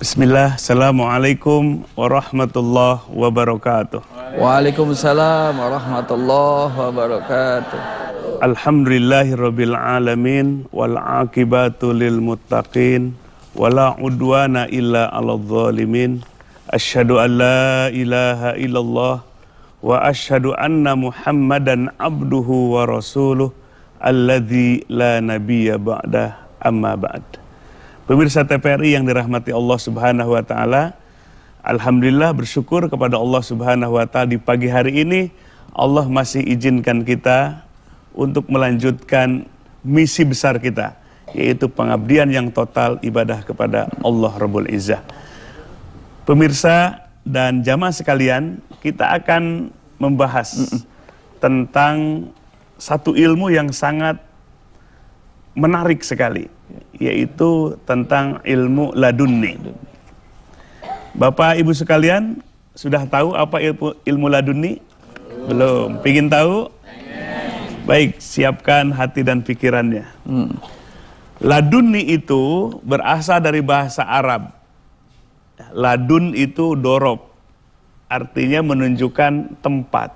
Bismillah, Assalamualaikum warahmatullahi wabarakatuh. Waalaikumsalam warahmatullahi wabarakatuh. Alhamdulillahi rabbil alamin wal akibatu lil muttaqin wala udwana illa 'alal zalimin. Asyhadu an la ilaha illallah wa asyhadu anna Muhammadan abduhu wa rasuluh alladzi la nabiyya ba'da amma ba'd. Pemirsa TPRI yang dirahmati Allah Subhanahu wa taala, alhamdulillah bersyukur kepada Allah Subhanahu wa taala di pagi hari ini Allah masih izinkan kita untuk melanjutkan misi besar kita yaitu pengabdian yang total ibadah kepada Allah Rabbul Izzah. Pemirsa dan jamaah sekalian, kita akan membahas tentang satu ilmu yang sangat menarik sekali yaitu tentang ilmu laduni Bapak Ibu sekalian, sudah tahu apa ilmu, ilmu laduni Belum. Pingin tahu? Baik, siapkan hati dan pikirannya. Hmm. Laduni itu berasal dari bahasa Arab. Ladun itu dorob. Artinya menunjukkan tempat.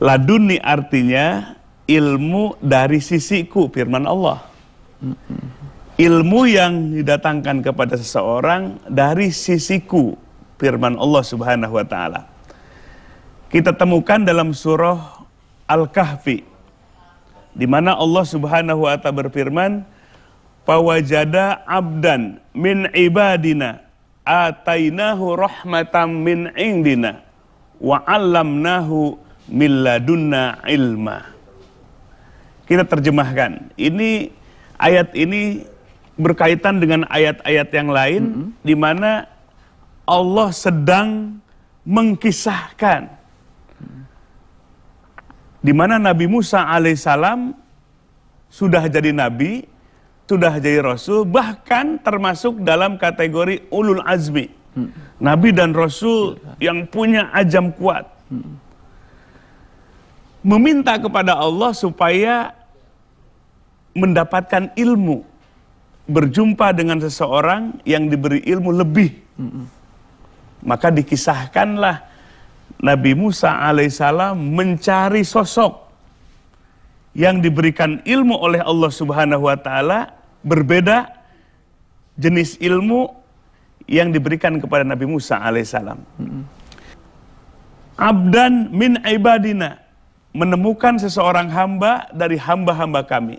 laduni artinya ilmu dari sisiku, firman Allah. Ilmu yang didatangkan kepada seseorang dari sisiku firman Allah Subhanahu wa taala. Kita temukan dalam surah Al-Kahfi di mana Allah Subhanahu wa taala berfirman, pawajada 'abdan min ibadina atainahu rahmatam min indina wa 'allamnahu milladunna ilma." Kita terjemahkan, ini ayat ini berkaitan dengan ayat-ayat yang lain mm -hmm. di mana Allah sedang mengkisahkan di mana Nabi Musa alaihissalam sudah jadi nabi, sudah jadi rasul, bahkan termasuk dalam kategori ulul azmi, hmm. nabi dan rasul yang punya ajam kuat, hmm. meminta kepada Allah supaya mendapatkan ilmu, berjumpa dengan seseorang yang diberi ilmu lebih. Mm-mm. Maka dikisahkanlah Nabi Musa alaihissalam mencari sosok yang diberikan ilmu oleh Allah Subhanahu wa taala berbeda jenis ilmu yang diberikan kepada Nabi Musa alaihissalam. mm -hmm. Abdan min ibadina menemukan seseorang hamba dari hamba-hamba kami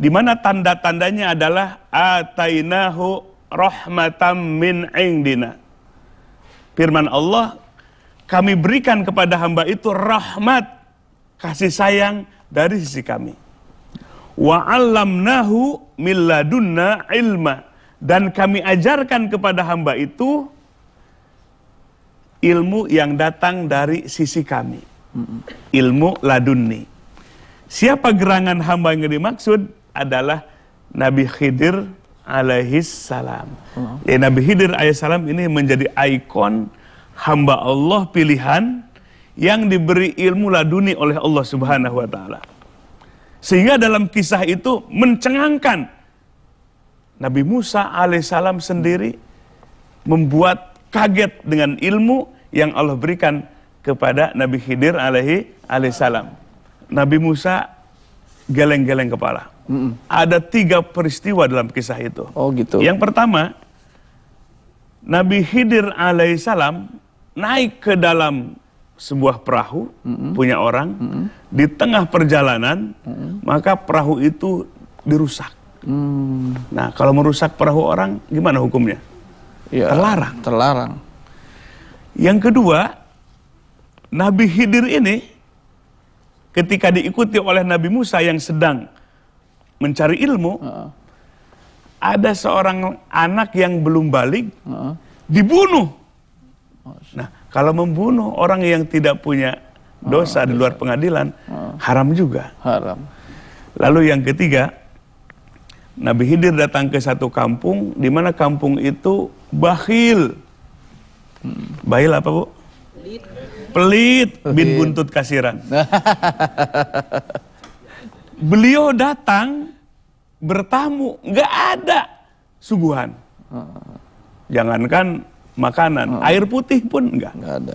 di mana tanda-tandanya adalah atainahu rahmatam min indina. Firman Allah, kami berikan kepada hamba itu rahmat kasih sayang dari sisi kami. Wa 'allamnahu milladunna ilma dan kami ajarkan kepada hamba itu ilmu yang datang dari sisi kami. Ilmu laduni Siapa gerangan hamba yang dimaksud? adalah Nabi Khidir alaihi salam. Ya, Nabi Khidir alaihi salam ini menjadi ikon hamba Allah pilihan yang diberi ilmu laduni oleh Allah Subhanahu wa taala. Sehingga dalam kisah itu mencengangkan Nabi Musa alaihissalam sendiri membuat kaget dengan ilmu yang Allah berikan kepada Nabi Khidir alaihi alaihissalam. Nabi Musa geleng-geleng kepala. Mm-mm. Ada tiga peristiwa dalam kisah itu. Oh gitu. Yang pertama, Nabi Khidir alaihissalam naik ke dalam sebuah perahu Mm-mm. punya orang. Mm-mm. Di tengah perjalanan, Mm-mm. maka perahu itu dirusak. Mm. Nah, kalau merusak perahu orang, gimana hukumnya? Ya, terlarang. Terlarang. Yang kedua, Nabi Khidir ini ketika diikuti oleh Nabi Musa yang sedang mencari ilmu, uh. ada seorang anak yang belum balik uh. dibunuh. Nah, kalau membunuh orang yang tidak punya dosa uh. di luar pengadilan, uh. haram juga. Haram. Lalu yang ketiga, Nabi hidir datang ke satu kampung, di mana kampung itu bakhil. Hmm. Bahil apa bu? Pelit. Pelit, bin buntut kasiran. Beliau datang bertamu, nggak ada suguhan. Jangankan makanan, oh. air putih pun nggak. Nggak ada.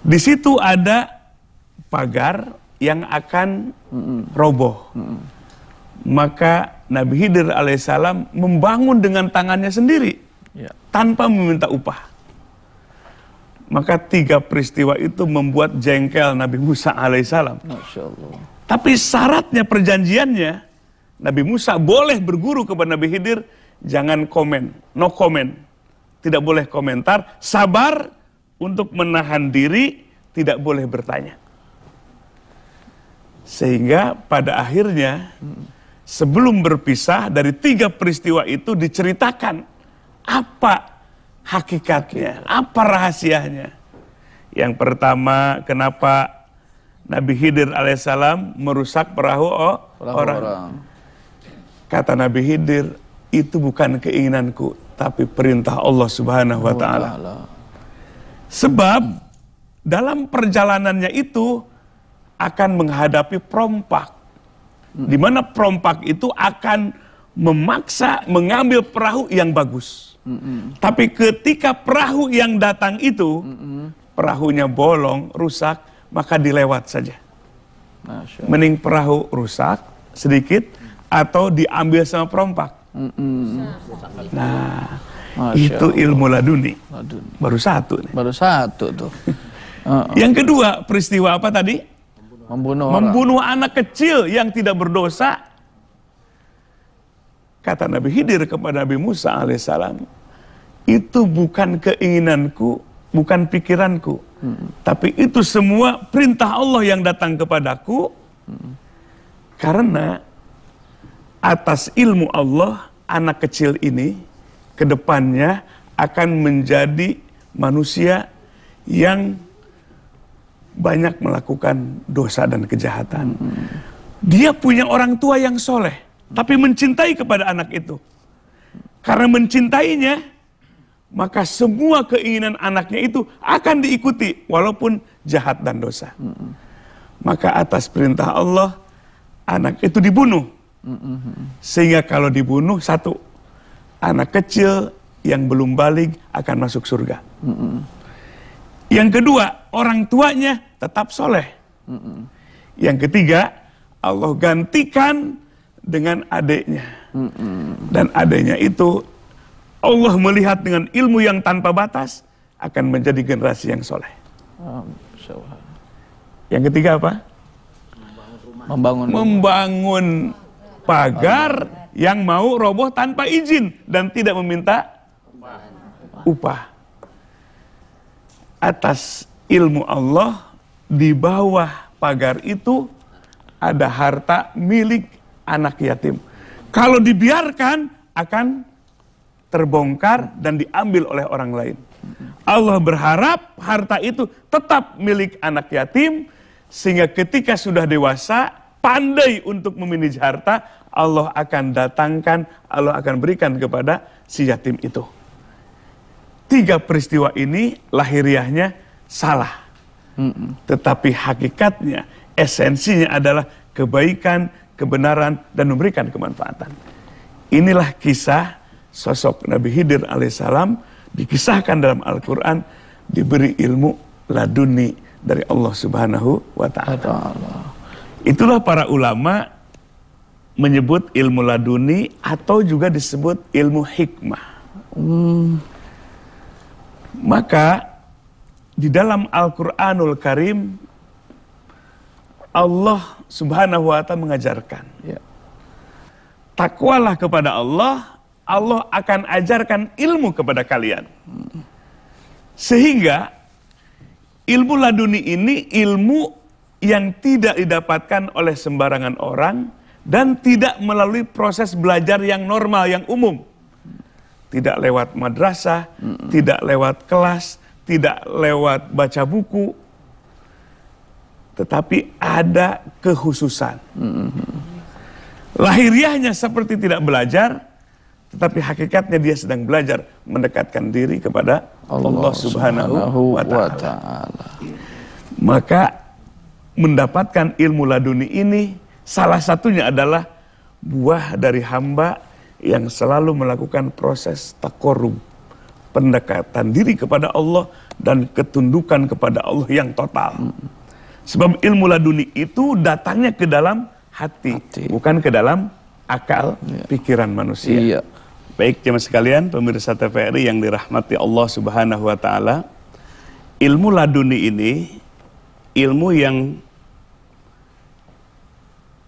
Di situ ada pagar yang akan roboh. Maka Nabi Hidir alaihissalam membangun dengan tangannya sendiri ya. tanpa meminta upah. Maka tiga peristiwa itu membuat jengkel Nabi Musa alaihissalam. Masya Allah. Tapi syaratnya perjanjiannya, Nabi Musa boleh berguru kepada Nabi Khidir, jangan komen, no comment. Tidak boleh komentar, sabar untuk menahan diri, tidak boleh bertanya. Sehingga pada akhirnya, sebelum berpisah dari tiga peristiwa itu diceritakan apa hakikatnya, apa rahasianya. Yang pertama, kenapa Nabi Khidir alaihissalam merusak perahu, oh, orang. orang. Kata Nabi Khidir, itu bukan keinginanku, tapi perintah Allah Subhanahu wa oh, taala. Sebab dalam perjalanannya itu akan menghadapi perompak. Hmm. Di mana perompak itu akan memaksa mengambil perahu yang bagus. Tapi ketika perahu yang datang itu, perahunya bolong, rusak, maka dilewat saja. Mending perahu rusak sedikit atau diambil sama perompak. Nah, Masya itu Allah. ilmu laduni. laduni. Baru satu nih. Baru satu tuh. yang kedua, peristiwa apa tadi? Membunuh, orang. Membunuh anak kecil yang tidak berdosa. Kata Nabi hidir kepada Nabi Musa alaihissalam, itu bukan keinginanku, bukan pikiranku. Hmm. Tapi itu semua perintah Allah yang datang kepadaku. Hmm. Karena atas ilmu Allah, anak kecil ini kedepannya akan menjadi manusia yang banyak melakukan dosa dan kejahatan. Hmm. Dia punya orang tua yang soleh, tapi mencintai kepada anak itu. Karena mencintainya, maka semua keinginan anaknya itu akan diikuti walaupun jahat dan dosa. Mm-mm. Maka atas perintah Allah anak itu dibunuh. Mm-mm. Sehingga kalau dibunuh satu anak kecil yang belum balik akan masuk surga. Mm-mm. Yang kedua orang tuanya tetap soleh. Mm-mm. Yang ketiga Allah gantikan dengan adiknya. Mm-mm. Dan adiknya itu Allah melihat dengan ilmu yang tanpa batas akan menjadi generasi yang soleh. Yang ketiga apa? Membangun membangun pagar yang mau roboh tanpa izin dan tidak meminta upah. Atas ilmu Allah di bawah pagar itu ada harta milik anak yatim. Kalau dibiarkan akan terbongkar dan diambil oleh orang lain. Allah berharap harta itu tetap milik anak yatim sehingga ketika sudah dewasa pandai untuk memanage harta, Allah akan datangkan, Allah akan berikan kepada si yatim itu. Tiga peristiwa ini lahiriahnya salah. Tetapi hakikatnya, esensinya adalah kebaikan, kebenaran, dan memberikan kemanfaatan. Inilah kisah sosok Nabi Khidir alaihissalam dikisahkan dalam Al-Quran diberi ilmu laduni dari Allah subhanahu wa ta'ala. Itulah para ulama menyebut ilmu laduni atau juga disebut ilmu hikmah. Hmm. Maka di dalam Al-Quranul Karim Allah subhanahu wa ta'ala mengajarkan. Ya. Takwalah kepada Allah Allah akan ajarkan ilmu kepada kalian. Sehingga ilmu laduni ini ilmu yang tidak didapatkan oleh sembarangan orang dan tidak melalui proses belajar yang normal, yang umum. Tidak lewat madrasah, mm tidak lewat kelas, tidak lewat baca buku. Tetapi ada kekhususan. Mm -hmm. Lahiriahnya seperti tidak belajar, tetapi hakikatnya dia sedang belajar mendekatkan diri kepada Allah, Allah Subhanahu wa taala. Maka mendapatkan ilmu laduni ini salah satunya adalah buah dari hamba yang selalu melakukan proses takorum pendekatan diri kepada Allah dan ketundukan kepada Allah yang total. Sebab ilmu laduni itu datangnya ke dalam hati, hati. bukan ke dalam akal ya. pikiran manusia. Iya. Baik jemaah sekalian, pemirsa TVRI yang dirahmati Allah Subhanahu wa taala. Ilmu laduni ini ilmu yang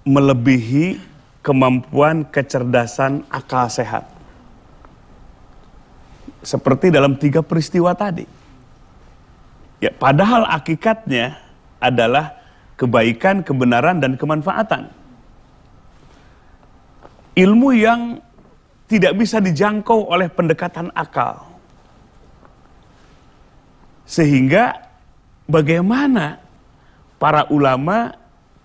melebihi kemampuan kecerdasan akal sehat. Seperti dalam tiga peristiwa tadi. Ya, padahal akikatnya adalah kebaikan, kebenaran dan kemanfaatan. Ilmu yang tidak bisa dijangkau oleh pendekatan akal. Sehingga bagaimana para ulama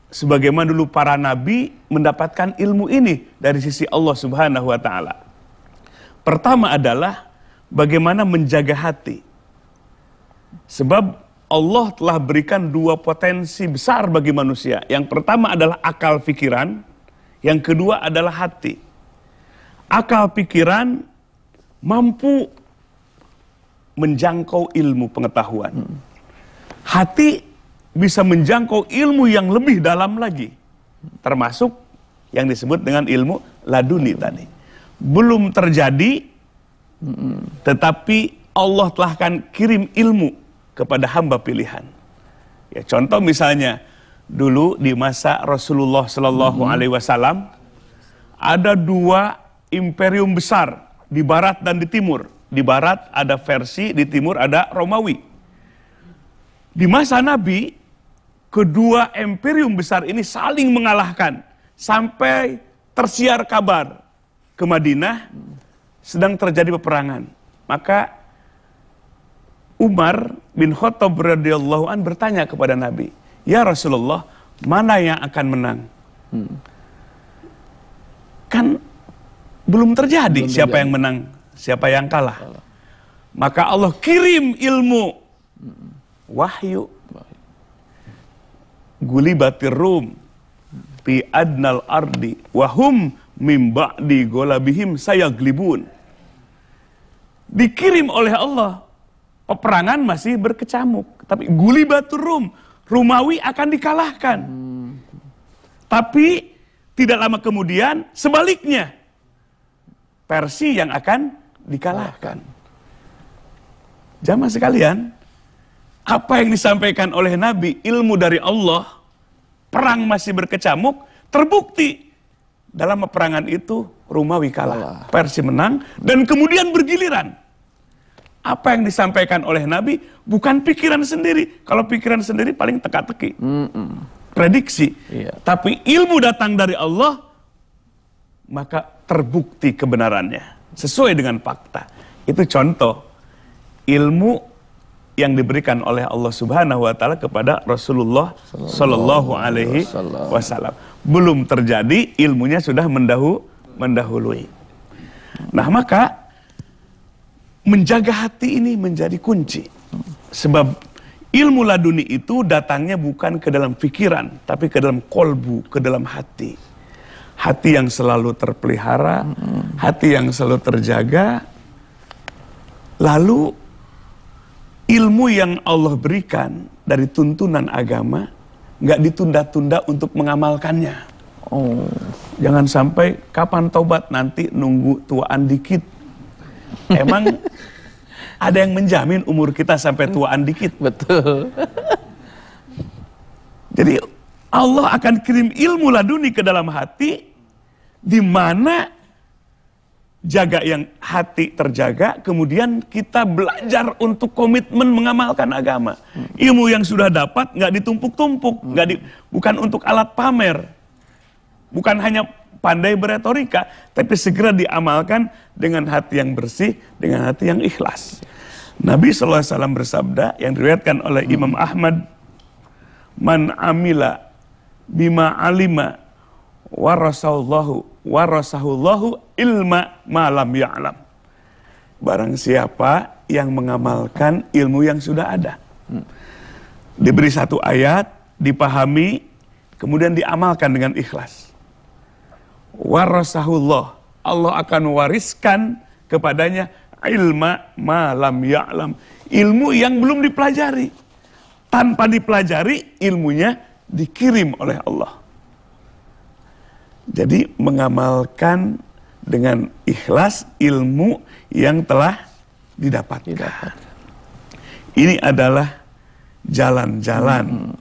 sebagaimana dulu para nabi mendapatkan ilmu ini dari sisi Allah Subhanahu wa taala. Pertama adalah bagaimana menjaga hati. Sebab Allah telah berikan dua potensi besar bagi manusia. Yang pertama adalah akal pikiran, yang kedua adalah hati akal pikiran mampu menjangkau ilmu pengetahuan. Hmm. Hati bisa menjangkau ilmu yang lebih dalam lagi. Termasuk yang disebut dengan ilmu laduni hmm. tadi. Belum terjadi hmm. tetapi Allah telah kan kirim ilmu kepada hamba pilihan. Ya contoh misalnya dulu di masa Rasulullah Shallallahu alaihi wasallam ada dua imperium besar di barat dan di timur. Di barat ada versi, di timur ada Romawi. Di masa Nabi, kedua imperium besar ini saling mengalahkan sampai tersiar kabar ke Madinah sedang terjadi peperangan. Maka Umar bin Khattab radhiyallahu an bertanya kepada Nabi, "Ya Rasulullah, mana yang akan menang?" Hmm. Kan belum terjadi belum siapa terjadi. yang menang, siapa yang kalah. Maka Allah kirim ilmu wahyu. Gulibatir Rum fi adnal ardi wahum mimba di golabihim saya glibun. Dikirim oleh Allah. Peperangan masih berkecamuk. Tapi gulibatur Rum, Rumawi akan dikalahkan. Hmm. Tapi tidak lama kemudian sebaliknya versi yang akan dikalahkan. Jamaah sekalian, apa yang disampaikan oleh Nabi, ilmu dari Allah, perang masih berkecamuk, terbukti dalam peperangan itu Rumawi kalah, Persi menang, dan kemudian bergiliran. Apa yang disampaikan oleh Nabi bukan pikiran sendiri. Kalau pikiran sendiri paling teka-teki, mm -mm. prediksi. Yeah. Tapi ilmu datang dari Allah maka terbukti kebenarannya sesuai dengan fakta. Itu contoh ilmu yang diberikan oleh Allah Subhanahu wa taala kepada Rasulullah sallallahu alaihi wasallam. Belum terjadi, ilmunya sudah mendahu mendahului. Nah, maka menjaga hati ini menjadi kunci. Sebab ilmu laduni itu datangnya bukan ke dalam pikiran, tapi ke dalam kolbu, ke dalam hati hati yang selalu terpelihara, hmm. hati yang selalu terjaga, lalu ilmu yang Allah berikan dari tuntunan agama nggak ditunda-tunda untuk mengamalkannya. Oh. Jangan sampai kapan tobat nanti nunggu tuaan dikit. Emang ada yang menjamin umur kita sampai tuaan dikit. Betul. Jadi Allah akan kirim ilmu laduni ke dalam hati di mana jaga yang hati terjaga, kemudian kita belajar untuk komitmen mengamalkan agama. Ilmu yang sudah dapat nggak ditumpuk-tumpuk, hmm. nggak di, bukan untuk alat pamer, bukan hanya pandai beretorika, tapi segera diamalkan dengan hati yang bersih, dengan hati yang ikhlas. Nabi Alaihi Wasallam bersabda yang diriwayatkan oleh hmm. Imam Ahmad, man amila bima alima warasallahu warasahullahu ilma malam ya'lam. Barang siapa yang mengamalkan ilmu yang sudah ada. Diberi satu ayat, dipahami, kemudian diamalkan dengan ikhlas. Warasahullah, Allah akan wariskan kepadanya ilma malam ya'lam. Ilmu yang belum dipelajari. Tanpa dipelajari, ilmunya dikirim oleh Allah. Jadi mengamalkan dengan ikhlas ilmu yang telah didapatkan. Didapat. Ini adalah jalan-jalan, hmm.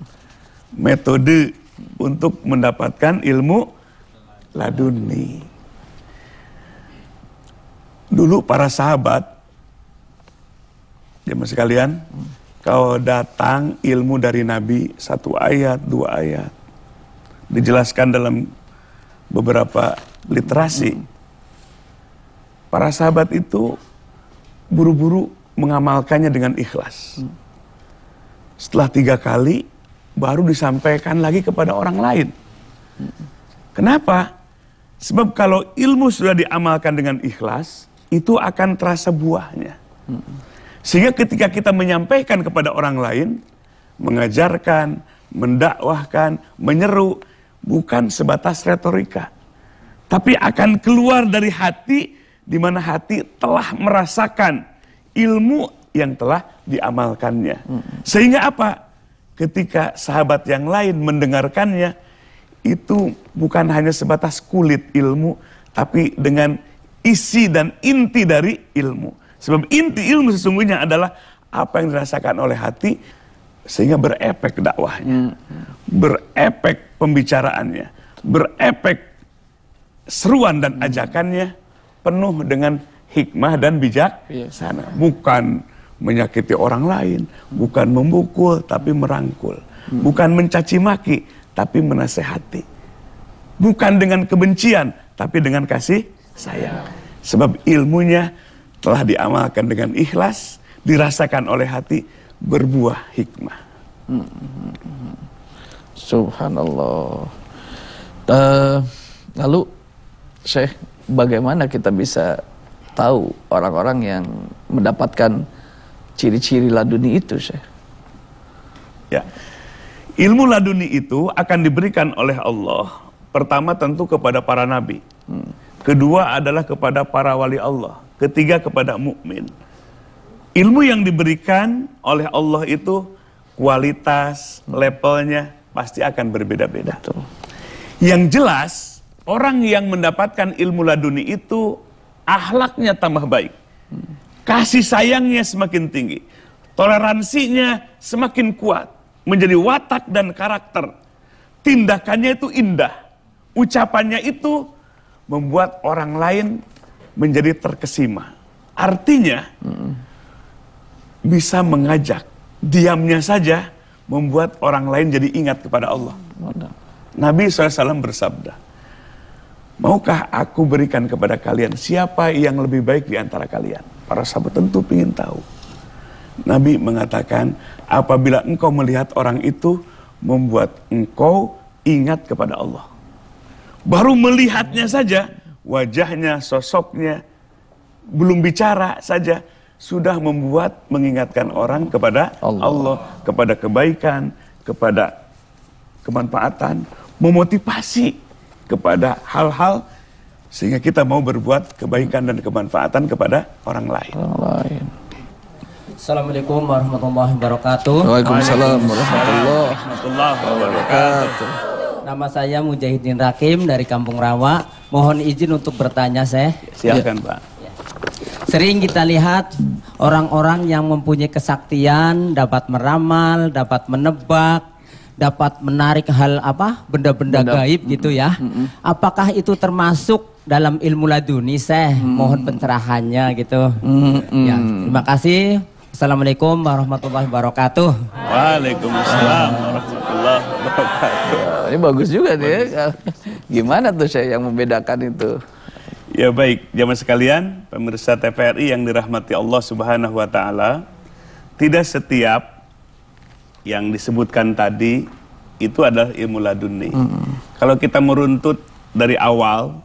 metode untuk mendapatkan ilmu laduni. Dulu para sahabat, jemaah sekalian, hmm. kalau datang ilmu dari Nabi satu ayat, dua ayat, dijelaskan dalam beberapa literasi, para sahabat itu buru-buru mengamalkannya dengan ikhlas. Setelah tiga kali, baru disampaikan lagi kepada orang lain. Kenapa? Sebab kalau ilmu sudah diamalkan dengan ikhlas, itu akan terasa buahnya. Sehingga ketika kita menyampaikan kepada orang lain, mengajarkan, mendakwahkan, menyeru, bukan sebatas retorika. Tapi akan keluar dari hati di mana hati telah merasakan ilmu yang telah diamalkannya. Sehingga apa? Ketika sahabat yang lain mendengarkannya, itu bukan hanya sebatas kulit ilmu, tapi dengan isi dan inti dari ilmu. Sebab inti ilmu sesungguhnya adalah apa yang dirasakan oleh hati, sehingga berepek dakwahnya, hmm, hmm. berepek pembicaraannya, berepek seruan dan hmm. ajakannya penuh dengan hikmah dan bijak iya. sana. Bukan menyakiti orang lain, bukan memukul tapi merangkul, bukan mencaci maki tapi menasehati. Bukan dengan kebencian tapi dengan kasih sayang. Iya. Sebab ilmunya telah diamalkan dengan ikhlas, dirasakan oleh hati, berbuah hikmah. Hmm. Subhanallah. Uh, lalu, Syekh, bagaimana kita bisa tahu orang-orang yang mendapatkan ciri-ciri laduni itu, Syekh? Ya, ilmu laduni itu akan diberikan oleh Allah. Pertama tentu kepada para nabi. Hmm. Kedua adalah kepada para wali Allah. Ketiga kepada mukmin. Ilmu yang diberikan oleh Allah itu kualitas, levelnya pasti akan berbeda-beda. Yang jelas, orang yang mendapatkan ilmu laduni itu ahlaknya tambah baik. Kasih sayangnya semakin tinggi. Toleransinya semakin kuat. Menjadi watak dan karakter. Tindakannya itu indah. Ucapannya itu membuat orang lain menjadi terkesima. Artinya, Hmm bisa mengajak. Diamnya saja membuat orang lain jadi ingat kepada Allah. Nabi SAW bersabda, Maukah aku berikan kepada kalian siapa yang lebih baik di antara kalian? Para sahabat tentu ingin tahu. Nabi mengatakan, apabila engkau melihat orang itu, membuat engkau ingat kepada Allah. Baru melihatnya saja, wajahnya, sosoknya, belum bicara saja, sudah membuat mengingatkan orang kepada Allah, Allah kepada kebaikan, kepada kemanfaatan, memotivasi kepada hal-hal sehingga kita mau berbuat kebaikan dan kemanfaatan kepada orang lain. Orang lain. Assalamualaikum warahmatullahi wabarakatuh. Waalaikumsalam warahmatullahi wabarakatuh. Nama saya Mujahidin Rakim dari Kampung Rawa. Mohon izin untuk bertanya, saya. Silakan, ya. Pak. Sering kita lihat orang-orang yang mempunyai kesaktian dapat meramal, dapat menebak, dapat menarik hal apa benda-benda gaib gitu ya. Apakah itu termasuk dalam ilmu laduni saya mm. mohon pencerahannya gitu. Ya, terima kasih. Assalamualaikum warahmatullahi wabarakatuh. Waalaikumsalam warahmatullahi wabarakatuh. Ya, ini bagus juga nih. Ya. Gimana tuh saya yang membedakan itu? Ya baik, zaman sekalian, pemirsa TVRI yang dirahmati Allah Subhanahu wa taala, tidak setiap yang disebutkan tadi itu adalah ilmu laduni. Hmm. Kalau kita meruntut dari awal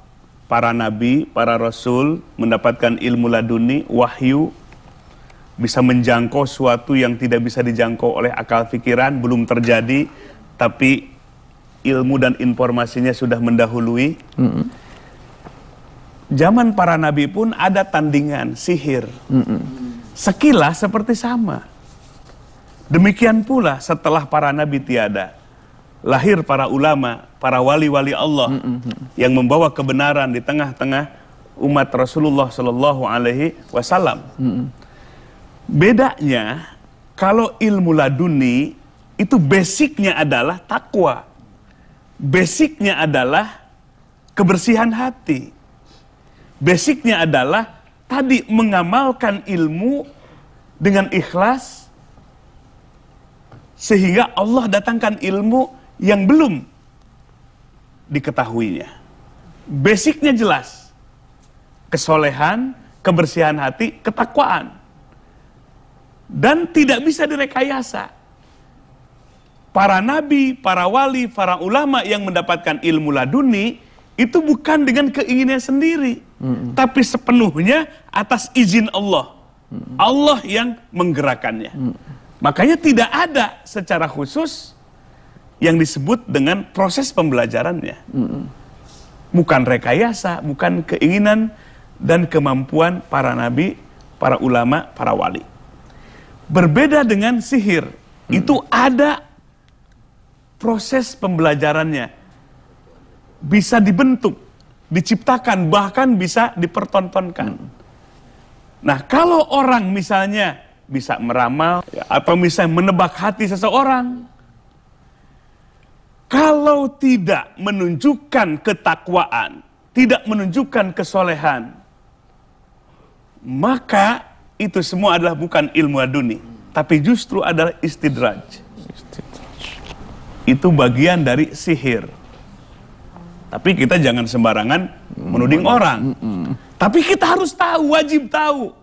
para nabi, para rasul mendapatkan ilmu laduni, wahyu bisa menjangkau suatu yang tidak bisa dijangkau oleh akal pikiran, belum terjadi tapi ilmu dan informasinya sudah mendahului. Hmm zaman para nabi pun ada tandingan sihir. Mm-mm. Sekilas seperti sama. Demikian pula setelah para nabi tiada, lahir para ulama, para wali-wali Allah Mm-mm. yang membawa kebenaran di tengah-tengah umat Rasulullah Shallallahu Alaihi Wasallam. Bedanya kalau ilmu laduni itu basicnya adalah takwa. Basicnya adalah kebersihan hati basicnya adalah tadi mengamalkan ilmu dengan ikhlas sehingga Allah datangkan ilmu yang belum diketahuinya. Basicnya jelas. Kesolehan, kebersihan hati, ketakwaan. Dan tidak bisa direkayasa. Para nabi, para wali, para ulama yang mendapatkan ilmu laduni, itu bukan dengan keinginannya sendiri, mm-hmm. tapi sepenuhnya atas izin Allah. Mm-hmm. Allah yang menggerakannya. Mm-hmm. Makanya tidak ada secara khusus yang disebut dengan proses pembelajarannya. Mm-hmm. Bukan rekayasa, bukan keinginan dan kemampuan para nabi, para ulama, para wali. Berbeda dengan sihir, mm-hmm. itu ada proses pembelajarannya bisa dibentuk, diciptakan, bahkan bisa dipertontonkan. Nah, kalau orang misalnya bisa meramal atau misalnya menebak hati seseorang, kalau tidak menunjukkan ketakwaan, tidak menunjukkan kesolehan, maka itu semua adalah bukan ilmu aduni, tapi justru adalah istidraj. Itu bagian dari sihir. Tapi kita jangan sembarangan menuding -hmm. orang. -hmm. Tapi kita harus tahu, wajib tahu.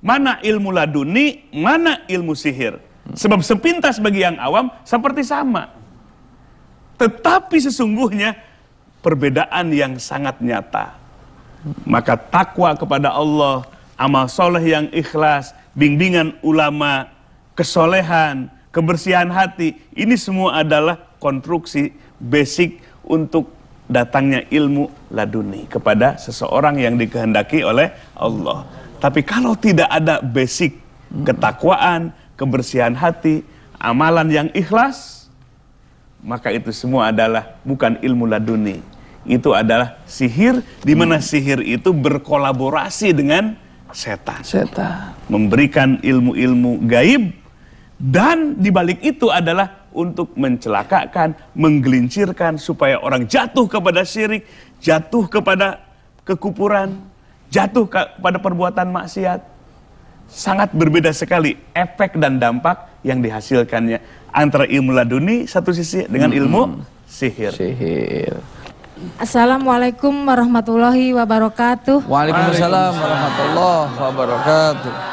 Mana ilmu laduni, mana ilmu sihir. Mm. Sebab sepintas bagi yang awam seperti sama. Tetapi sesungguhnya perbedaan yang sangat nyata. Maka takwa kepada Allah, amal soleh yang ikhlas, bimbingan ulama, kesolehan, kebersihan hati, ini semua adalah konstruksi basic untuk datangnya ilmu laduni kepada seseorang yang dikehendaki oleh Allah. Tapi kalau tidak ada basic ketakwaan, kebersihan hati, amalan yang ikhlas, maka itu semua adalah bukan ilmu laduni. Itu adalah sihir di mana sihir itu berkolaborasi dengan setan. Setan memberikan ilmu-ilmu gaib dan di balik itu adalah untuk mencelakakan, menggelincirkan supaya orang jatuh kepada syirik, jatuh kepada kekupuran, jatuh kepada perbuatan maksiat. Sangat berbeda sekali efek dan dampak yang dihasilkannya antara ilmu laduni satu sisi dengan ilmu sihir. sihir. Assalamualaikum warahmatullahi wabarakatuh. Waalaikumsalam warahmatullahi wabarakatuh.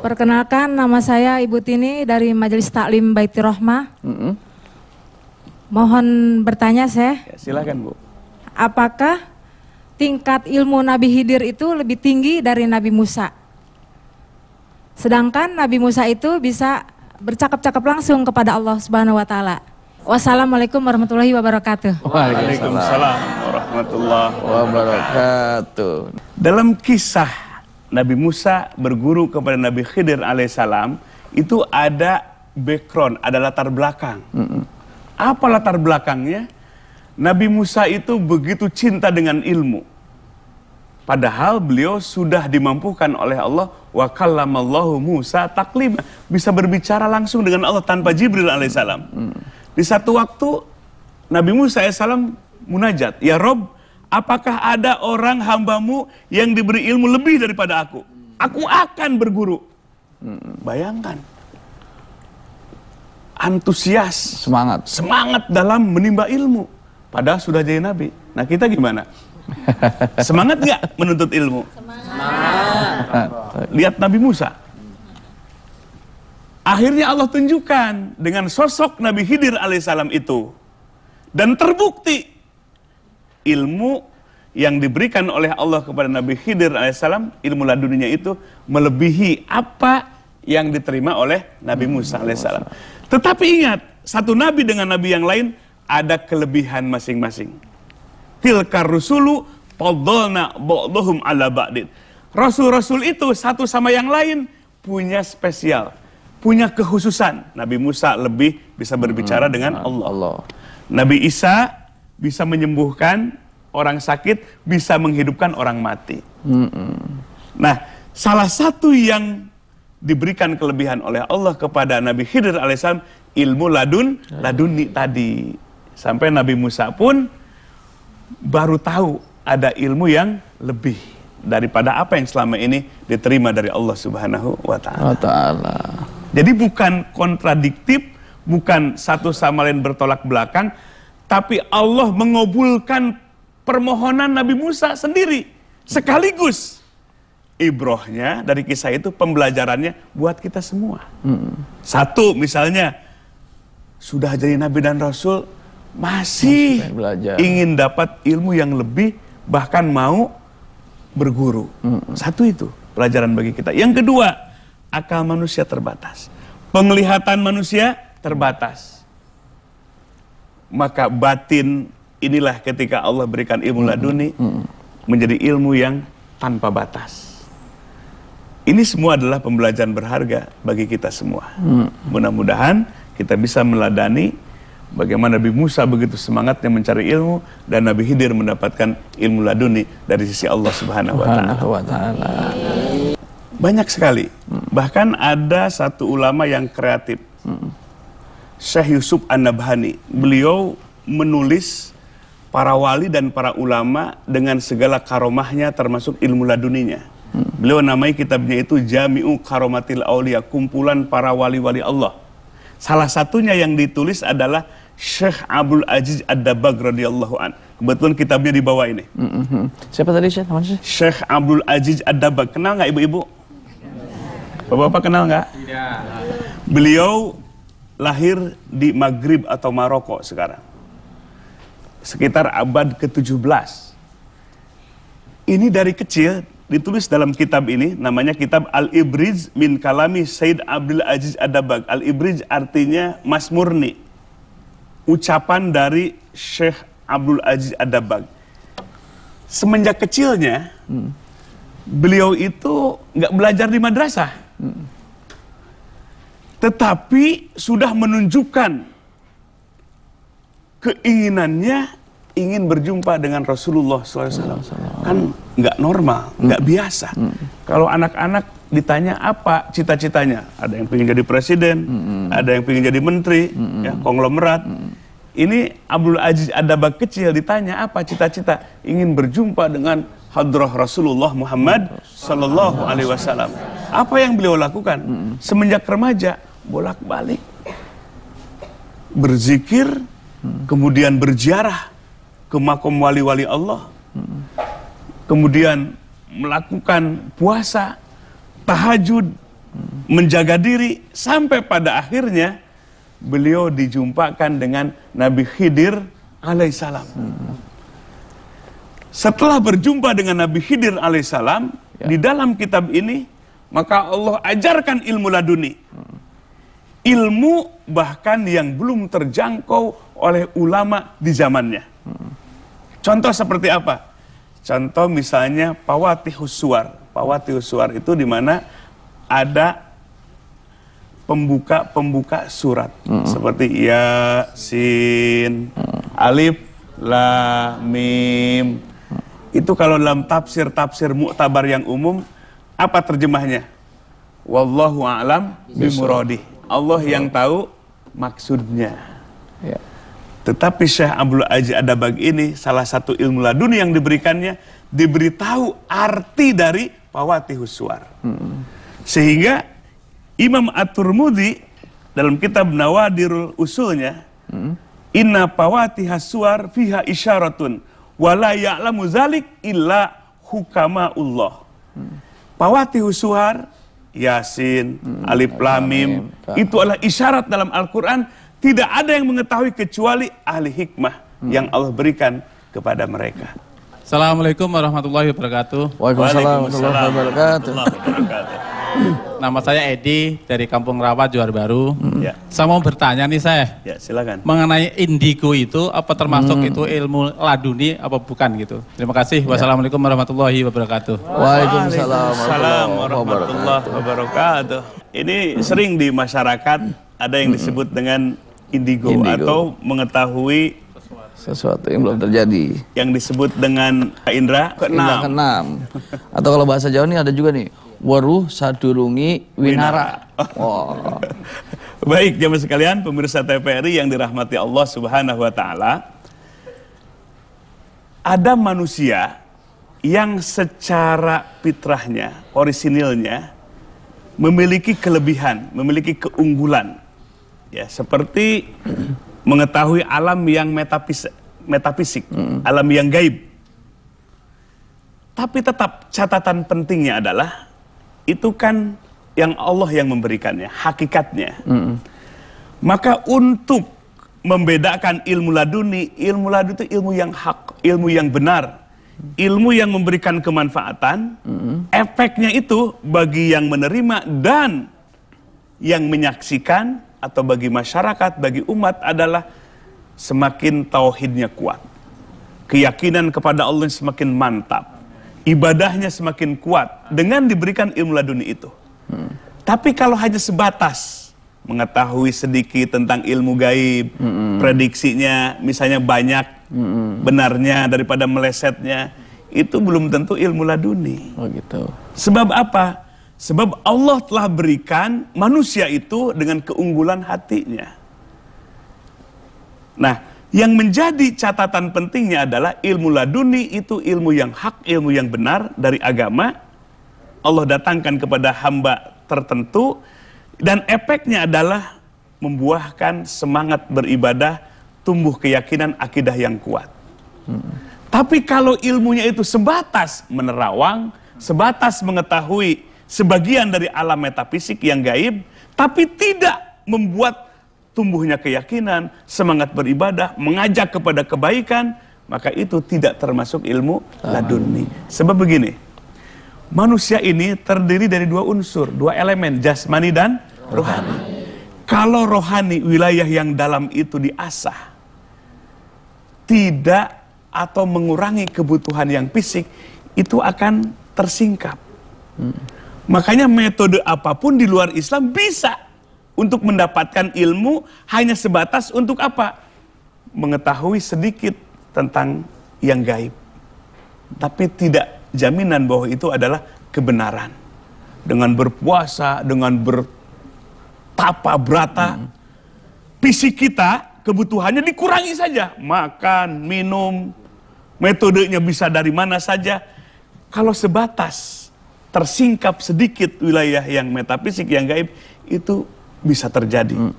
Perkenalkan nama saya Ibu Tini dari Majelis Taklim Baiti Rohmah. Mm -hmm. Mohon bertanya saya. Ya, silakan Bu. Apakah tingkat ilmu Nabi Hidir itu lebih tinggi dari Nabi Musa? Sedangkan Nabi Musa itu bisa bercakap-cakap langsung kepada Allah Subhanahu wa taala. Wassalamualaikum warahmatullahi wabarakatuh. Waalaikumsalam warahmatullahi wabarakatuh. Dalam kisah Nabi Musa berguru kepada Nabi Khidir alaihissalam itu ada background, ada latar belakang. Mm -mm. Apa latar belakangnya? Nabi Musa itu begitu cinta dengan ilmu. Padahal beliau sudah dimampukan oleh Allah wa kallamallahu Musa taklim bisa berbicara langsung dengan Allah tanpa Jibril alaihissalam. Mm. Di satu waktu Nabi Musa alaihissalam munajat, "Ya Rob, apakah ada orang hambamu yang diberi ilmu lebih daripada aku? Aku akan berguru. Hmm. Bayangkan. Antusias. Semangat. Semangat dalam menimba ilmu. Padahal sudah jadi nabi. Nah kita gimana? Semangat gak menuntut ilmu? Semangat. Lihat Nabi Musa. Akhirnya Allah tunjukkan dengan sosok Nabi hidir alaihissalam itu. Dan terbukti ilmu yang diberikan oleh Allah kepada Nabi Khidir alaihissalam, ilmu ladunnya itu melebihi apa yang diterima oleh Nabi Musa alaihissalam. Tetapi ingat, satu nabi dengan nabi yang lain ada kelebihan masing-masing. Tilkar rusulu fadhalna ba'dhum ala ba'din. Rasul-rasul itu satu sama yang lain punya spesial, punya kekhususan. Nabi Musa lebih bisa berbicara hmm, dengan nah, Allah. Nabi Isa bisa menyembuhkan orang sakit, bisa menghidupkan orang mati. Mm-mm. Nah, salah satu yang diberikan kelebihan oleh Allah kepada Nabi Khidir alaihissalam ilmu ladun ya. laduni tadi. Sampai Nabi Musa pun baru tahu ada ilmu yang lebih daripada apa yang selama ini diterima dari Allah Subhanahu wa taala. Jadi bukan kontradiktif, bukan satu sama lain bertolak belakang, tapi Allah mengobulkan permohonan Nabi Musa sendiri sekaligus. Ibrohnya dari kisah itu pembelajarannya buat kita semua. Hmm. Satu misalnya sudah jadi nabi dan rasul masih, masih belajar. ingin dapat ilmu yang lebih bahkan mau berguru. Hmm. Satu itu pelajaran bagi kita. Yang kedua, akal manusia terbatas. Penglihatan manusia terbatas maka batin inilah ketika Allah berikan ilmu laduni menjadi ilmu yang tanpa batas. Ini semua adalah pembelajaran berharga bagi kita semua. Mudah-mudahan kita bisa meladani bagaimana Nabi Musa begitu semangatnya mencari ilmu dan Nabi hidir mendapatkan ilmu laduni dari sisi Allah Subhanahu wa taala. Banyak sekali. Bahkan ada satu ulama yang kreatif. Syekh Yusuf An-Nabhani. Beliau menulis para wali dan para ulama dengan segala karomahnya termasuk ilmu laduninya. Hmm. Beliau namai kitabnya itu Jami'u Karomatil Aulia, kumpulan para wali-wali Allah. Salah satunya yang ditulis adalah Syekh Abdul Aziz Ad-Dabag radhiyallahu an. Kebetulan kitabnya di bawah ini. Hmm, hmm, hmm. Siapa tadi Syekh? Namanya Syekh Abdul Aziz Ad-Dabag. Kenal nggak ibu-ibu? Bapak-bapak kenal nggak? Tidak. Beliau lahir di Maghrib atau Maroko sekarang. Sekitar abad ke-17. Ini dari kecil ditulis dalam kitab ini, namanya kitab Al-Ibriz min Kalami Said Abdul Aziz Adabag. Al-Ibriz artinya mas murni. Ucapan dari Syekh Abdul Aziz Adabag. Semenjak kecilnya, hmm. beliau itu nggak belajar di madrasah. Hmm tetapi sudah menunjukkan keinginannya ingin berjumpa dengan Rasulullah SAW. Kan nggak normal, nggak biasa. Hmm. Kalau anak-anak ditanya apa cita-citanya, ada yang ingin jadi presiden, hmm. ada yang ingin jadi menteri, hmm. ya, konglomerat. Ini Abdul Aziz bak kecil ditanya apa cita-cita ingin berjumpa dengan hadrah Rasulullah Muhammad Sallallahu Alaihi Wasallam. Apa yang beliau lakukan semenjak remaja? bolak-balik berzikir, hmm. kemudian berziarah ke makom wali-wali Allah, hmm. kemudian melakukan puasa, tahajud, hmm. menjaga diri, sampai pada akhirnya beliau dijumpakan dengan Nabi Khidir alaihissalam. Hmm. Setelah berjumpa dengan Nabi Khidir alaihissalam, ya. di dalam kitab ini, maka Allah ajarkan ilmu laduni ilmu bahkan yang belum terjangkau oleh ulama di zamannya. Contoh seperti apa? Contoh misalnya Pawati Huswar. Pawati Huswar itu di mana ada pembuka-pembuka surat mm -hmm. seperti Yasin, mm Alif, Lam, Mim. Itu kalau dalam tafsir-tafsir muktabar yang umum apa terjemahnya? Wallahu a'lam bimurodi. Allah yang tahu maksudnya. Ya. Tetapi Syekh Abdul Aziz Adabag ini salah satu ilmu laduni yang diberikannya diberitahu arti dari pawati huswar. Hmm. Sehingga Imam At-Turmudi dalam kitab Nawadirul Usulnya hmm. Inna pawati hasuar fiha isyaratun wala ya'lamu zalik illa hukama Allah. Hmm. Pawati huswar Yasin, hmm, Alif Lamim. Itu adalah isyarat dalam Al-Quran. Tidak ada yang mengetahui kecuali ahli hikmah hmm. yang Allah berikan kepada mereka. Assalamualaikum warahmatullahi wabarakatuh. Waalaikumsalam warahmatullahi wabarakatuh. Nama saya Edi dari Kampung Rawa Juar Baru. Hmm. Ya. Saya mau bertanya nih saya. Ya, silakan. Mengenai indigo itu apa termasuk hmm. itu ilmu laduni apa bukan gitu. Terima kasih. Ya. Wassalamualaikum warahmatullahi wabarakatuh. Waalaikumsalam warahmatullahi wabarakatuh. Ini sering di masyarakat ada yang hmm. disebut dengan indigo, indigo. atau mengetahui sesuatu yang belum terjadi. Yang disebut dengan indra keenam. ke Atau kalau bahasa Jawa nih ada juga nih weruh sadurungi winara. Oh. Baik, jamaah sekalian, pemirsa TPRI yang dirahmati Allah Subhanahu wa taala. Ada manusia yang secara fitrahnya, orisinilnya memiliki kelebihan, memiliki keunggulan. Ya, seperti mengetahui alam yang metafis metafisik, hmm. alam yang gaib. Tapi tetap catatan pentingnya adalah itu kan yang Allah yang memberikannya, hakikatnya. Mm -mm. Maka untuk membedakan ilmu laduni, ilmu ladu itu ilmu yang hak, ilmu yang benar, ilmu yang memberikan kemanfaatan, mm-hmm. efeknya itu bagi yang menerima dan yang menyaksikan atau bagi masyarakat, bagi umat adalah semakin tauhidnya kuat. Keyakinan kepada Allah semakin mantap ibadahnya semakin kuat dengan diberikan ilmu laduni itu. Hmm. Tapi kalau hanya sebatas mengetahui sedikit tentang ilmu gaib, hmm. prediksinya misalnya banyak hmm. benarnya daripada melesetnya, itu belum tentu ilmu laduni. Oh gitu. Sebab apa? Sebab Allah telah berikan manusia itu dengan keunggulan hatinya. Nah, yang menjadi catatan pentingnya adalah ilmu laduni itu ilmu yang hak, ilmu yang benar dari agama. Allah datangkan kepada hamba tertentu dan efeknya adalah membuahkan semangat beribadah, tumbuh keyakinan akidah yang kuat. Hmm. Tapi kalau ilmunya itu sebatas menerawang, sebatas mengetahui sebagian dari alam metafisik yang gaib, tapi tidak membuat tumbuhnya keyakinan, semangat beribadah, mengajak kepada kebaikan, maka itu tidak termasuk ilmu laduni. Sebab begini, manusia ini terdiri dari dua unsur, dua elemen, jasmani dan rohani. Kalau rohani wilayah yang dalam itu diasah, tidak atau mengurangi kebutuhan yang fisik, itu akan tersingkap. Hmm. Makanya metode apapun di luar Islam bisa untuk mendapatkan ilmu hanya sebatas untuk apa? Mengetahui sedikit tentang yang gaib. Tapi tidak jaminan bahwa itu adalah kebenaran. Dengan berpuasa, dengan bertapa berata, hmm. fisik kita kebutuhannya dikurangi saja. Makan, minum, metodenya bisa dari mana saja. Kalau sebatas tersingkap sedikit wilayah yang metafisik, yang gaib, itu bisa terjadi. Hmm.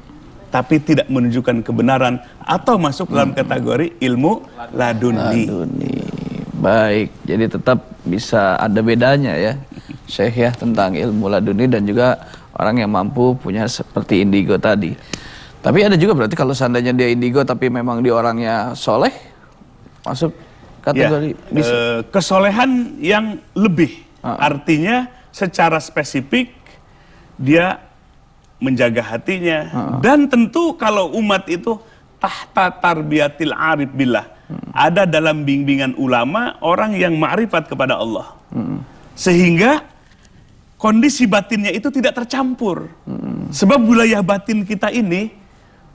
Tapi tidak menunjukkan kebenaran atau masuk hmm. dalam kategori ilmu laduni. laduni. Baik, jadi tetap bisa ada bedanya ya. Syekh ya tentang ilmu laduni dan juga orang yang mampu punya seperti indigo tadi. Tapi ada juga berarti kalau seandainya dia indigo tapi memang dia orangnya soleh, masuk kategori ya, eh, bisa. kesolehan yang lebih, ah. artinya secara spesifik dia menjaga hatinya. Uh-uh. Dan tentu kalau umat itu tahta tarbiyatil arif billah. uh Ada dalam bimbingan ulama orang yang ma'rifat kepada Allah. uh Sehingga kondisi batinnya itu tidak tercampur. uh Sebab wilayah batin kita ini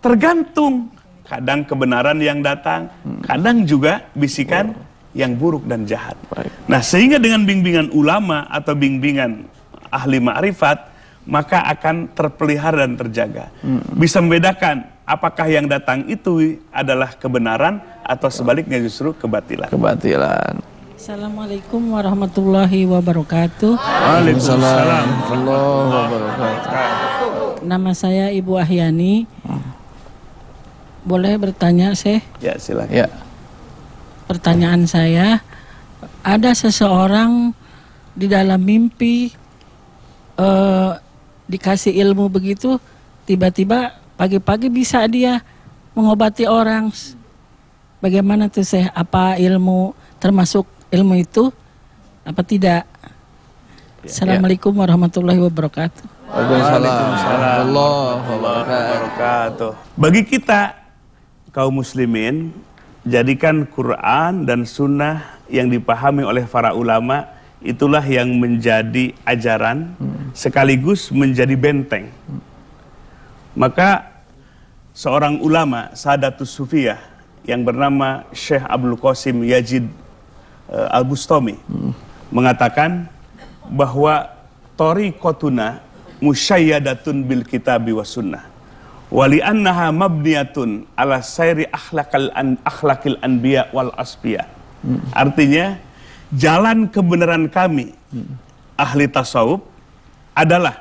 tergantung kadang kebenaran yang datang, uh kadang juga bisikan uh yang buruk dan jahat. Baik. Nah, sehingga dengan bimbingan ulama atau bimbingan ahli ma'rifat maka akan terpelihara dan terjaga. Hmm. Bisa membedakan apakah yang datang itu adalah kebenaran atau sebaliknya justru kebatilan. Kebatilan. Assalamualaikum warahmatullahi wabarakatuh. Waalaikumsalam warahmatullahi wabarakatuh. Nama saya Ibu Ahyani. Boleh bertanya, Syekh? Ya, silakan. Ya. Pertanyaan saya, ada seseorang di dalam mimpi uh, dikasih ilmu begitu tiba-tiba pagi-pagi bisa dia mengobati orang bagaimana tuh saya apa ilmu termasuk ilmu itu apa tidak ya, Assalamualaikum warahmatullahi wabarakatuh Waalaikumsalam wabarakatuh bagi kita kaum muslimin jadikan Quran dan sunnah yang dipahami oleh para ulama' itulah yang menjadi ajaran sekaligus menjadi benteng. Maka seorang ulama Sadatus Sufiyah yang bernama Syekh Abdul Qasim Yajid eh, Al-Bustami mengatakan bahwa Tori kotuna musyayyadatun bil kitabi wa sunnah wali annaha mabniyatun ala sayri akhlaqal anbiya wal asbiya. Artinya jalan kebenaran kami ahli tasawuf adalah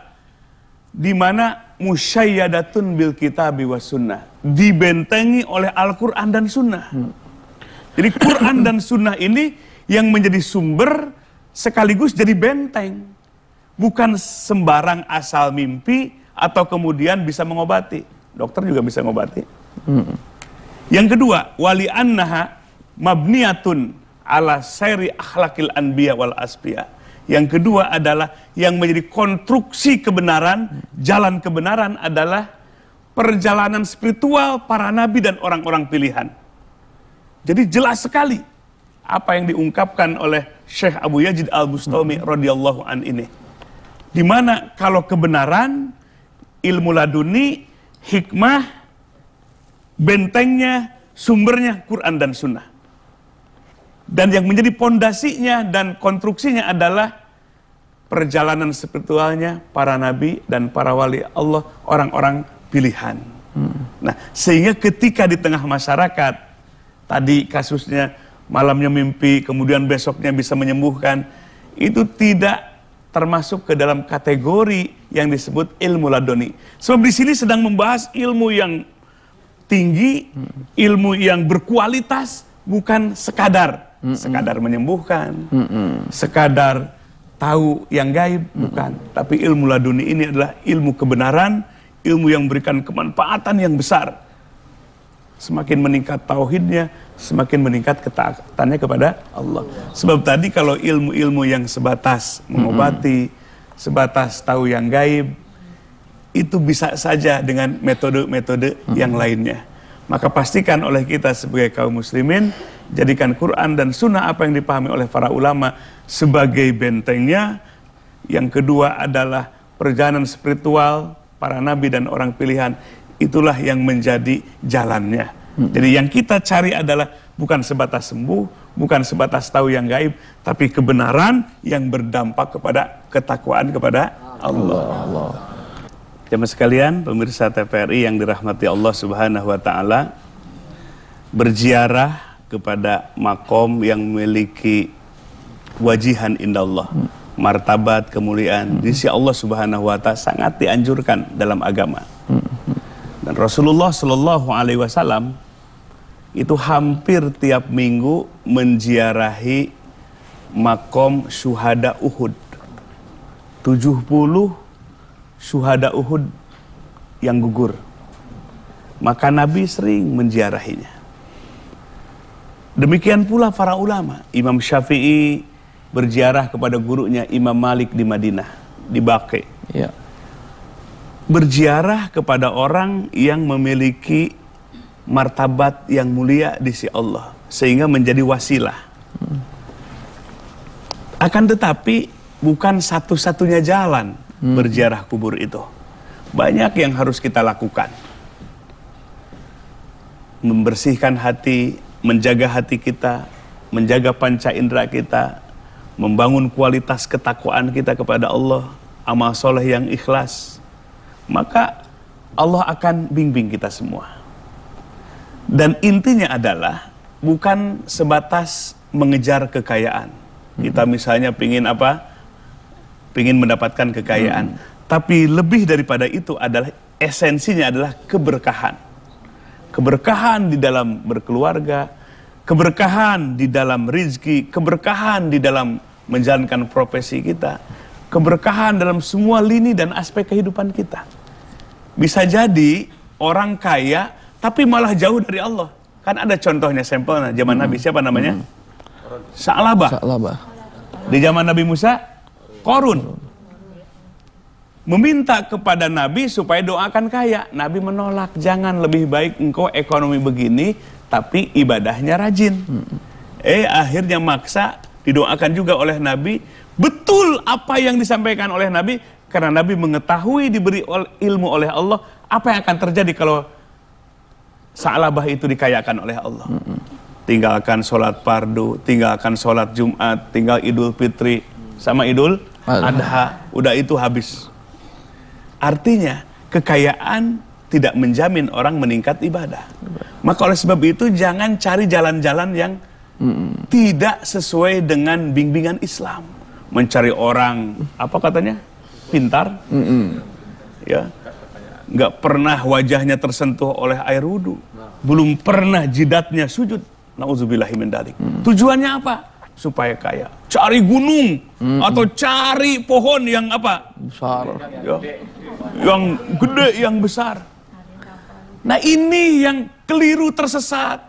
di mana musyayyadatun bil kitabi was sunnah dibentengi oleh Al-Qur'an dan sunnah. Jadi Quran dan sunnah ini yang menjadi sumber sekaligus jadi benteng. Bukan sembarang asal mimpi atau kemudian bisa mengobati. Dokter juga bisa mengobati. Hmm. Yang kedua, wali annaha mabniyatun ala seri akhlakil anbiya wal asbiya. Yang kedua adalah yang menjadi konstruksi kebenaran, jalan kebenaran adalah perjalanan spiritual para nabi dan orang-orang pilihan. Jadi jelas sekali apa yang diungkapkan oleh Syekh Abu Yazid Al-Bustami hmm. radhiyallahu an ini. di mana kalau kebenaran, ilmu laduni, hikmah, bentengnya, sumbernya Quran dan Sunnah. Dan yang menjadi pondasinya dan konstruksinya adalah perjalanan spiritualnya para nabi dan para wali Allah, orang-orang pilihan. Hmm. Nah, sehingga ketika di tengah masyarakat, tadi kasusnya malamnya mimpi, kemudian besoknya bisa menyembuhkan, itu tidak termasuk ke dalam kategori yang disebut ilmu ladoni. Sebab di sini sedang membahas ilmu yang tinggi, hmm. ilmu yang berkualitas, bukan sekadar mm -mm. sekadar menyembuhkan, mm -mm. sekadar tahu yang gaib, mm -mm. bukan. Tapi ilmu laduni ini adalah ilmu kebenaran, ilmu yang memberikan kemanfaatan yang besar. Semakin meningkat tauhidnya, semakin meningkat ketaatannya kepada Allah. Sebab tadi kalau ilmu-ilmu yang sebatas mengobati, mm -hmm. sebatas tahu yang gaib, itu bisa saja dengan metode-metode mm -hmm. yang lainnya. Maka pastikan oleh kita sebagai kaum muslimin, jadikan Quran dan sunnah apa yang dipahami oleh para ulama sebagai bentengnya. Yang kedua adalah perjalanan spiritual para nabi dan orang pilihan. Itulah yang menjadi jalannya. Hmm. Jadi yang kita cari adalah bukan sebatas sembuh, bukan sebatas tahu yang gaib, tapi kebenaran yang berdampak kepada ketakwaan kepada Allah. Allah. sekalian, pemirsa TVRI yang dirahmati Allah Subhanahu wa taala, berziarah kepada makom yang memiliki wajihan indah Allah martabat kemuliaan di sisi Allah Subhanahu wa taala sangat dianjurkan dalam agama. Dan Rasulullah Shallallahu alaihi wasallam itu hampir tiap minggu menziarahi makom syuhada Uhud. 70 syuhada Uhud yang gugur. Maka Nabi sering menziarahinya. Demikian pula para ulama. Imam Syafi'i berziarah kepada gurunya Imam Malik di Madinah, di Baqi. Ya. Berziarah kepada orang yang memiliki martabat yang mulia di sisi Allah sehingga menjadi wasilah. Akan tetapi bukan satu-satunya jalan hmm. berziarah kubur itu. Banyak yang harus kita lakukan. Membersihkan hati, menjaga hati kita, menjaga panca indera kita, membangun kualitas ketakwaan kita kepada Allah, amal soleh yang ikhlas, maka Allah akan bimbing kita semua. Dan intinya adalah bukan sebatas mengejar kekayaan. Kita mm-hmm. misalnya pingin apa? Pingin mendapatkan kekayaan. Hmm. Tapi lebih daripada itu adalah esensinya adalah keberkahan keberkahan di dalam berkeluarga, keberkahan di dalam rizki, keberkahan di dalam menjalankan profesi kita, keberkahan dalam semua lini dan aspek kehidupan kita. Bisa jadi orang kaya tapi malah jauh dari Allah. Kan ada contohnya sampelnya zaman hmm. Nabi siapa namanya? Hmm. Sa'labah. Sa Di zaman Nabi Musa Korun meminta kepada Nabi supaya doakan kaya. Nabi menolak, jangan lebih baik engkau ekonomi begini, tapi ibadahnya rajin. Hmm. Eh, akhirnya maksa didoakan juga oleh Nabi. Betul apa yang disampaikan oleh Nabi, karena Nabi mengetahui diberi ilmu oleh Allah, apa yang akan terjadi kalau sa'alabah itu dikayakan oleh Allah. Hmm. Tinggalkan sholat pardu, tinggalkan sholat Jumat, tinggal Idul Fitri, sama Idul Adha. Udah itu habis. Artinya, kekayaan tidak menjamin orang meningkat ibadah. Maka oleh sebab itu jangan cari jalan-jalan yang mm. tidak sesuai dengan bimbingan Islam. Mencari orang apa katanya? pintar. Mm Ya. nggak pernah wajahnya tersentuh oleh air wudhu. Belum pernah jidatnya sujud. Nauzubillahi min Tujuannya apa? supaya kaya. Cari gunung mm atau hmm. cari pohon yang apa? Besar. Ya. Yang gede, yang besar. Nah ini yang keliru tersesat.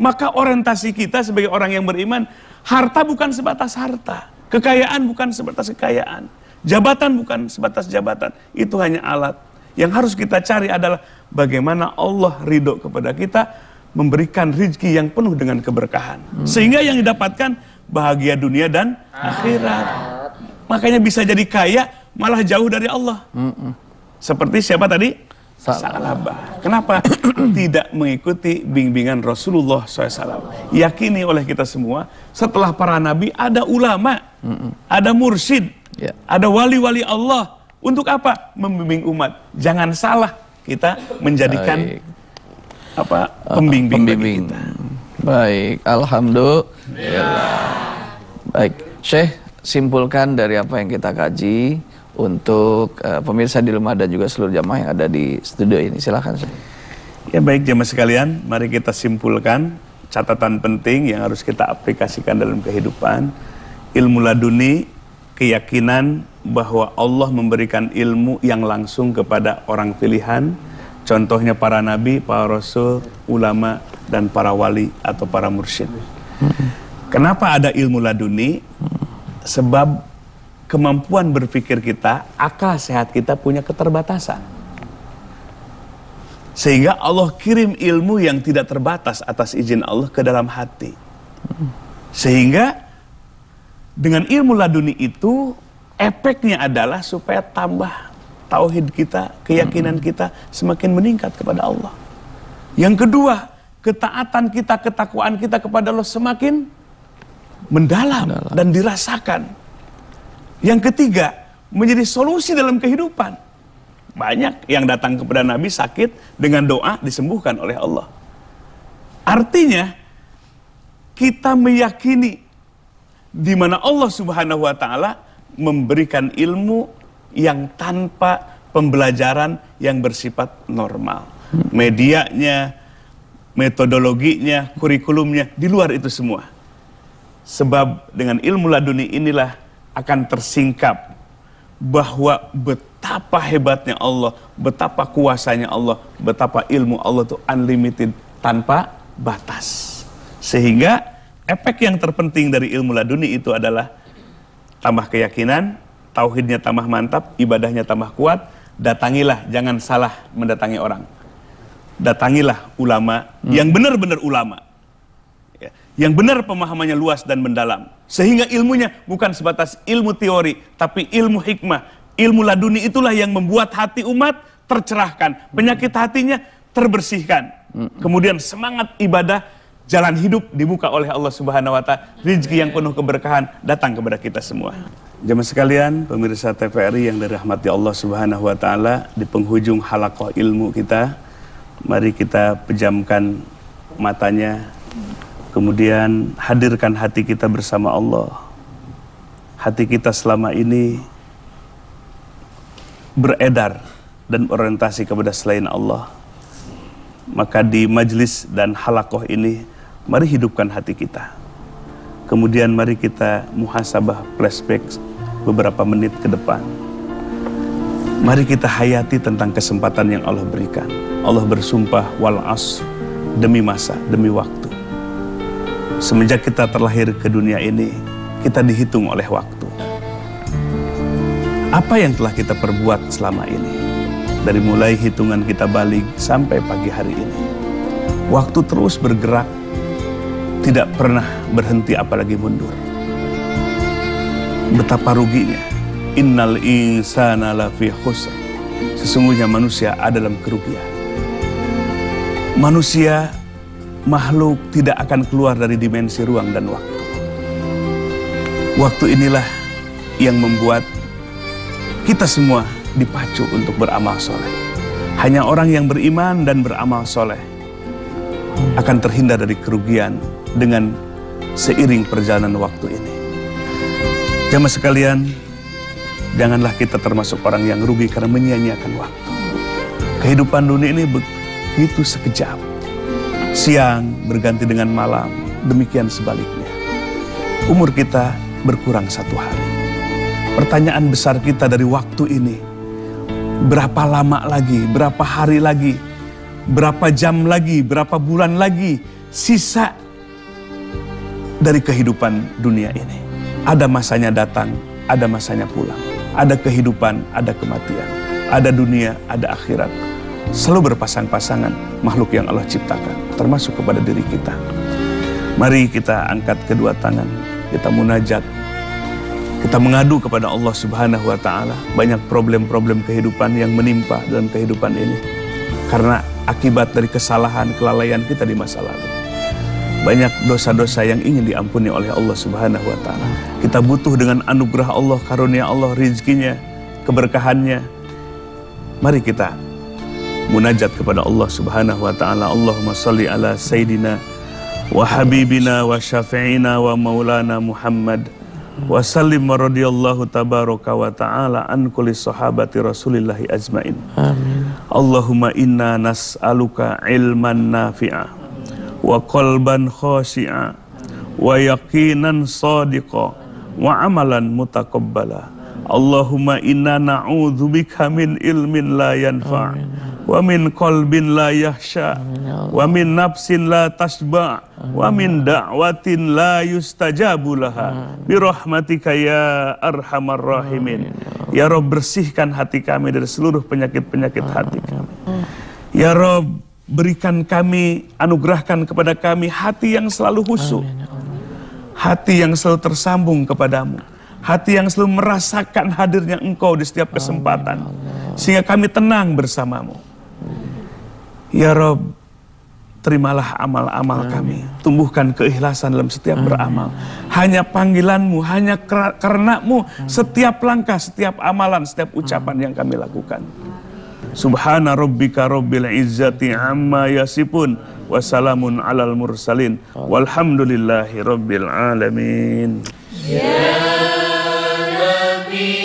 Maka orientasi kita sebagai orang yang beriman, harta bukan sebatas harta. Kekayaan bukan sebatas kekayaan. Jabatan bukan sebatas jabatan. Itu hanya alat. Yang harus kita cari adalah bagaimana Allah ridho kepada kita, memberikan rizki yang penuh dengan keberkahan. Hmm. Sehingga yang didapatkan bahagia dunia dan akhirat. Makanya bisa jadi kaya malah jauh dari Allah. Seperti siapa tadi? Salabah. Kenapa? Tidak mengikuti bimbingan Rasulullah SAW. Yakini oleh kita semua, setelah para nabi ada ulama, ada mursyid, ya. ada wali-wali Allah. Untuk apa? Membimbing umat. Jangan salah kita menjadikan apa pembimbing, pembimbing. kita. Baik, alhamdulillah. Ya. Baik, Syekh, simpulkan dari apa yang kita kaji untuk uh, pemirsa di rumah dan juga seluruh jamaah yang ada di studio ini. Silakan Syekh. Ya baik jamaah sekalian, mari kita simpulkan catatan penting yang harus kita aplikasikan dalam kehidupan. Ilmu laduni, keyakinan bahwa Allah memberikan ilmu yang langsung kepada orang pilihan, contohnya para nabi, para rasul, ulama, dan para wali atau para mursyid. Kenapa ada ilmu laduni? Sebab kemampuan berpikir kita, akal sehat kita punya keterbatasan. Sehingga Allah kirim ilmu yang tidak terbatas atas izin Allah ke dalam hati. Sehingga dengan ilmu laduni itu efeknya adalah supaya tambah tauhid kita, keyakinan kita semakin meningkat kepada Allah. Yang kedua, ketaatan kita, ketakwaan kita kepada Allah semakin mendalam, mendalam dan dirasakan. Yang ketiga, menjadi solusi dalam kehidupan. Banyak yang datang kepada Nabi sakit dengan doa disembuhkan oleh Allah. Artinya, kita meyakini di mana Allah Subhanahu wa taala memberikan ilmu yang tanpa pembelajaran yang bersifat normal. Hmm. Medianya, metodologinya, kurikulumnya, di luar itu semua. Sebab dengan ilmu laduni inilah akan tersingkap bahwa betapa hebatnya Allah, betapa kuasanya Allah, betapa ilmu Allah itu unlimited tanpa batas. Sehingga efek yang terpenting dari ilmu laduni itu adalah tambah keyakinan, tauhidnya tambah mantap, ibadahnya tambah kuat, datangilah, jangan salah mendatangi orang datangilah ulama hmm. yang benar-benar ulama. Ya, yang benar pemahamannya luas dan mendalam. Sehingga ilmunya bukan sebatas ilmu teori, tapi ilmu hikmah. Ilmu laduni itulah yang membuat hati umat tercerahkan, penyakit hatinya terbersihkan. Hmm. Kemudian semangat ibadah jalan hidup dibuka oleh Allah Subhanahu wa taala, rezeki yang penuh keberkahan datang kepada kita semua. Jemaah sekalian, pemirsa TVRI yang dirahmati Allah Subhanahu wa taala, di penghujung halaqah ilmu kita, Mari kita pejamkan matanya, kemudian hadirkan hati kita bersama Allah. Hati kita selama ini beredar dan orientasi kepada selain Allah. Maka di majlis dan halakoh ini, mari hidupkan hati kita. Kemudian mari kita muhasabah flashback beberapa menit ke depan. Mari kita hayati tentang kesempatan yang Allah berikan. Allah bersumpah wal as demi masa, demi waktu. Semenjak kita terlahir ke dunia ini, kita dihitung oleh waktu. Apa yang telah kita perbuat selama ini? Dari mulai hitungan kita balik sampai pagi hari ini. Waktu terus bergerak, tidak pernah berhenti apalagi mundur. Betapa ruginya Innal insana lafi khusr. Sesungguhnya manusia ada dalam kerugian. Manusia makhluk tidak akan keluar dari dimensi ruang dan waktu. Waktu inilah yang membuat kita semua dipacu untuk beramal soleh. Hanya orang yang beriman dan beramal soleh akan terhindar dari kerugian dengan seiring perjalanan waktu ini. Jamaah sekalian, Janganlah kita termasuk orang yang rugi karena menyia-nyiakan waktu. Kehidupan dunia ini begitu sekejap. Siang berganti dengan malam, demikian sebaliknya. Umur kita berkurang satu hari. Pertanyaan besar kita dari waktu ini, berapa lama lagi, berapa hari lagi, berapa jam lagi, berapa bulan lagi sisa dari kehidupan dunia ini. Ada masanya datang, ada masanya pulang. Ada kehidupan, ada kematian. Ada dunia, ada akhirat. Selalu berpasang-pasangan makhluk yang Allah ciptakan. Termasuk kepada diri kita. Mari kita angkat kedua tangan. Kita munajat. Kita mengadu kepada Allah subhanahu wa ta'ala. Banyak problem-problem kehidupan yang menimpa dalam kehidupan ini. Karena akibat dari kesalahan, kelalaian kita di masa lalu banyak dosa-dosa yang ingin diampuni oleh Allah Subhanahu wa taala. Kita butuh dengan anugerah Allah, karunia Allah, rizkinya, keberkahannya. Mari kita munajat kepada Allah Subhanahu wa taala. Allahumma sholli ala sayidina wa habibina wa syafi'ina wa maulana Muhammad wa sallim wa radiyallahu tabaraka wa ta'ala an kulli sahabati rasulillahi ajmain. Amin. Allahumma inna nas'aluka ilman nafi'ah wa qalban khashi'a wa yaqinan sadiqa wa amalan mutaqabbala Allahumma inna na'udzubika min ilmin la yanfa' wa min qalbin la yahsha ya wa min nafsin la tashba' wa min da'watin la yustajabu laha bi rahmatika ya arhamar rahimin ya, ya Rob bersihkan hati kami dari seluruh penyakit-penyakit hati kami ya Rob Berikan kami, anugerahkan kepada kami hati yang selalu khusyuk. Ya hati yang selalu tersambung kepadamu. Hati yang selalu merasakan hadirnya engkau di setiap kesempatan. Ya Sehingga kami tenang bersamamu. Ya Rob, terimalah amal-amal kami. Tumbuhkan keikhlasan dalam setiap beramal. Hanya panggilanmu, hanya karenamu, setiap langkah, setiap amalan, setiap ucapan yang kami lakukan. Subhana rabbika rabbil izzati amma yasifun Wassalamun alal mursalin walhamdulillahi rabbil alamin. Ya Nabi